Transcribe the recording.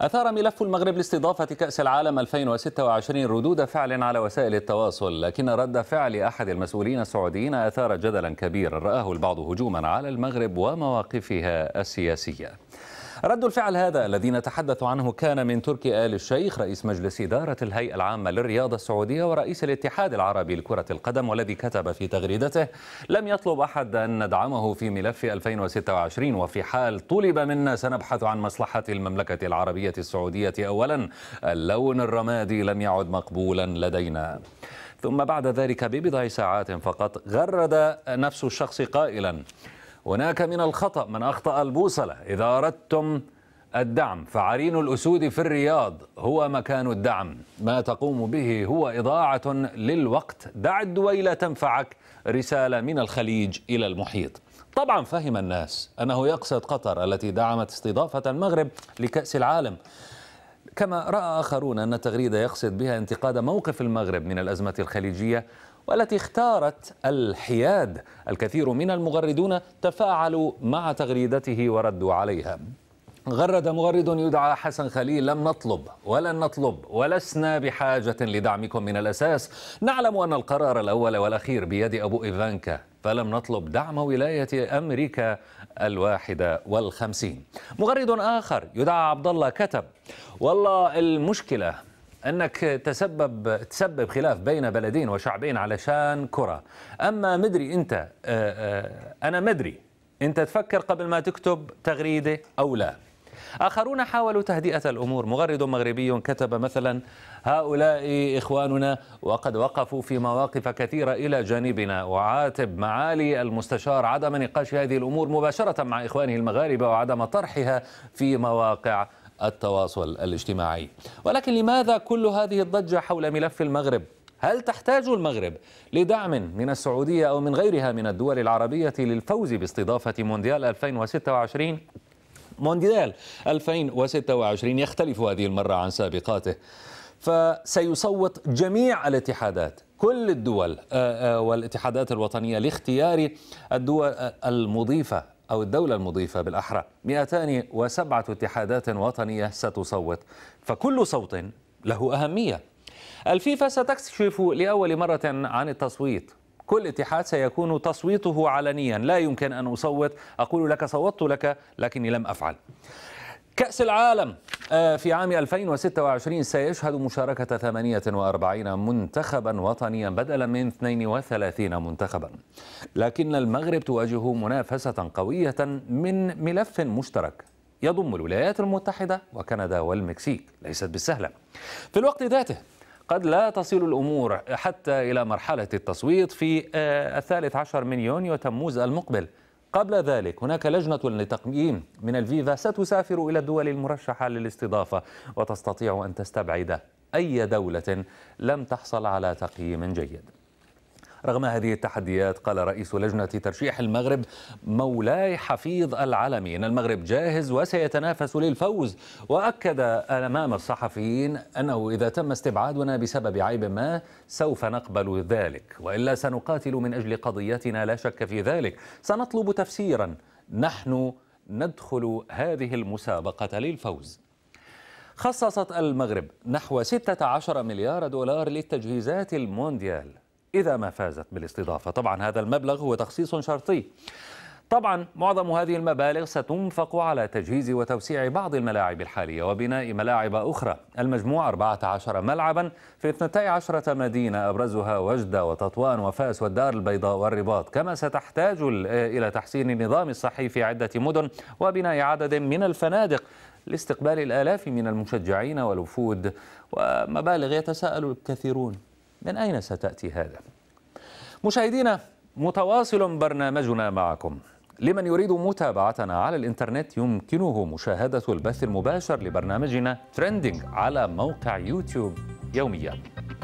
أثار ملف المغرب لاستضافة كأس العالم 2026 ردود فعل على وسائل التواصل لكن رد فعل أحد المسؤولين السعوديين أثار جدلا كبيرا رآه البعض هجوما على المغرب ومواقفها السياسية رد الفعل هذا الذي نتحدث عنه كان من تركي آل الشيخ رئيس مجلس إدارة الهيئة العامة للرياضة السعودية ورئيس الاتحاد العربي لكرة القدم والذي كتب في تغريدته لم يطلب أحد أن ندعمه في ملف 2026 وفي حال طلب منا سنبحث عن مصلحة المملكة العربية السعودية أولا اللون الرمادي لم يعد مقبولا لدينا ثم بعد ذلك ببضع ساعات فقط غرد نفس الشخص قائلا هناك من الخطأ من أخطأ البوصلة إذا أردتم الدعم فعرين الأسود في الرياض هو مكان الدعم ما تقوم به هو إضاعة للوقت دع الدويلة تنفعك رسالة من الخليج إلى المحيط طبعا فهم الناس أنه يقصد قطر التي دعمت استضافة المغرب لكأس العالم كما رأى آخرون أن التغريدة يقصد بها انتقاد موقف المغرب من الأزمة الخليجية والتي اختارت الحياد الكثير من المغردون تفاعلوا مع تغريدته وردوا عليها غرد مغرد يدعى حسن خليل لم نطلب ولن نطلب ولسنا بحاجة لدعمكم من الأساس نعلم أن القرار الأول والأخير بيد أبو إيفانكا فلم نطلب دعم ولاية أمريكا الواحدة والخمسين مغرد آخر يدعى عبد الله كتب والله المشكلة انك تسبب تسبب خلاف بين بلدين وشعبين علشان كره اما مدري انت آه، آه، انا مدري انت تفكر قبل ما تكتب تغريده او لا آخرون حاولوا تهدئة الأمور مغرد مغربي كتب مثلا هؤلاء إخواننا وقد وقفوا في مواقف كثيرة إلى جانبنا وعاتب معالي المستشار عدم نقاش هذه الأمور مباشرة مع إخوانه المغاربة وعدم طرحها في مواقع التواصل الاجتماعي ولكن لماذا كل هذه الضجة حول ملف المغرب؟ هل تحتاج المغرب لدعم من السعودية أو من غيرها من الدول العربية للفوز باستضافة مونديال 2026؟ مونديال 2026 يختلف هذه المرة عن سابقاته فسيصوت جميع الاتحادات كل الدول آه، آه، والاتحادات الوطنية لاختيار الدول آه، المضيفة أو الدولة المضيفة بالأحرى 207 اتحادات وطنية ستصوت فكل صوت له أهمية الفيفا ستكشف لأول مرة عن التصويت كل اتحاد سيكون تصويته علنيا لا يمكن أن أصوت أقول لك صوتت لك لكني لم أفعل كأس العالم آه، في عام 2026 سيشهد مشاركة 48 منتخبا وطنيا بدلا من 32 منتخبا لكن المغرب تواجه منافسة قوية من ملف مشترك يضم الولايات المتحدة وكندا والمكسيك ليست بالسهلة في الوقت ذاته قد لا تصل الأمور حتى إلى مرحلة التصويت في آه، الثالث عشر من يونيو تموز المقبل قبل ذلك هناك لجنة لتقييم من الفيفا ستسافر إلى الدول المرشحة للاستضافة وتستطيع أن تستبعد أي دولة لم تحصل على تقييم جيد رغم هذه التحديات قال رئيس لجنة ترشيح المغرب مولاي حفيظ العلمي أن المغرب جاهز وسيتنافس للفوز وأكد أمام الصحفيين أنه إذا تم استبعادنا بسبب عيب ما سوف نقبل ذلك وإلا سنقاتل من أجل قضيتنا لا شك في ذلك سنطلب تفسيرا نحن ندخل هذه المسابقة للفوز خصصت المغرب نحو 16 مليار دولار للتجهيزات المونديال إذا ما فازت بالاستضافة طبعا هذا المبلغ هو تخصيص شرطي طبعا معظم هذه المبالغ ستنفق على تجهيز وتوسيع بعض الملاعب الحالية وبناء ملاعب أخرى المجموع 14 ملعبا في 12 مدينة أبرزها وجدة وتطوان وفاس والدار البيضاء والرباط كما ستحتاج إلى تحسين النظام الصحي في عدة مدن وبناء عدد من الفنادق لاستقبال الآلاف من المشجعين والوفود ومبالغ يتساءل الكثيرون من أين ستأتي هذا؟ مشاهدينا متواصل برنامجنا معكم لمن يريد متابعتنا على الإنترنت يمكنه مشاهدة البث المباشر لبرنامجنا ترندينج على موقع يوتيوب يومياً